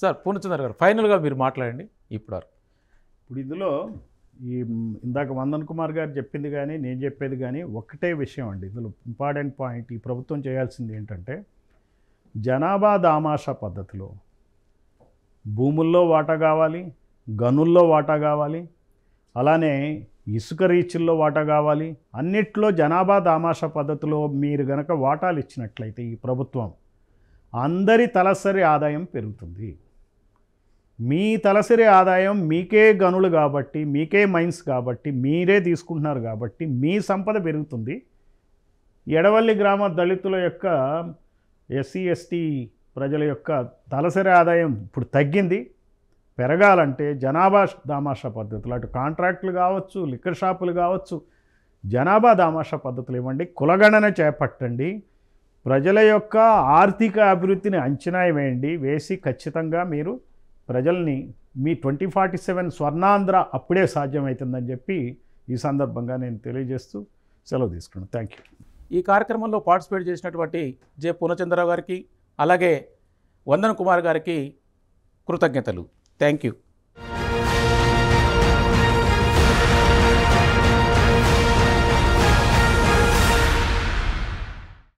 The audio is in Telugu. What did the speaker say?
సార్ పూర్ణచంద్ర గారు ఫైనల్గా మీరు మాట్లాడండి ఇప్పుడు ఇప్పుడు ఇందులో ఈ ఇందాక వందన్ కుమార్ గారు చెప్పింది కానీ నేను చెప్పేది కానీ ఒకటే విషయం అండి ఇందులో ఇంపార్టెంట్ పాయింట్ ఈ ప్రభుత్వం చేయాల్సింది ఏంటంటే జనాభా దామాషా పద్ధతిలో భూముల్లో వాటా కావాలి గనుల్లో వాటా కావాలి అలానే ఇసుక రీచ్ల్లో వాటా కావాలి అన్నిట్లో జనాభా దామాషా పద్ధతిలో మీరు గనక వాటాలు ఇచ్చినట్లయితే ఈ ప్రభుత్వం అందరి తలసరి ఆదాయం పెరుగుతుంది మీ తలసరి ఆదాయం మీకే గనులు కాబట్టి మీకే మైన్స్ కాబట్టి మీరే తీసుకుంటున్నారు కాబట్టి మీ సంపద పెరుగుతుంది ఎడవల్లి గ్రామ దళితుల యొక్క ఎస్సీ ఎస్టీ ప్రజల యొక్క తలసరి ఆదాయం ఇప్పుడు తగ్గింది పెరగాలంటే జనాభా దామాషా పద్ధతులు అటు కాంట్రాక్టులు కావచ్చు లిక్కర్ షాపులు కావచ్చు జనాభా దామాషా పద్ధతులు ఇవ్వండి కులగణన చేపట్టండి ప్రజల యొక్క ఆర్థిక అభివృద్ధిని అంచనా వేయండి వేసి ఖచ్చితంగా మీరు ప్రజల్ని మీ ట్వంటీ ఫార్టీ సెవెన్ స్వర్ణాంధ్ర అప్పుడే సాధ్యమవుతుందని చెప్పి ఈ సందర్భంగా నేను తెలియజేస్తూ సెలవు తీసుకున్నాను థ్యాంక్ యూ ఈ కార్యక్రమంలో పార్టిసిపేట్ చేసినటువంటి జె పూర్ణచంద్రరావు గారికి అలాగే వందన కుమార్ గారికి కృతజ్ఞతలు థ్యాంక్ యూ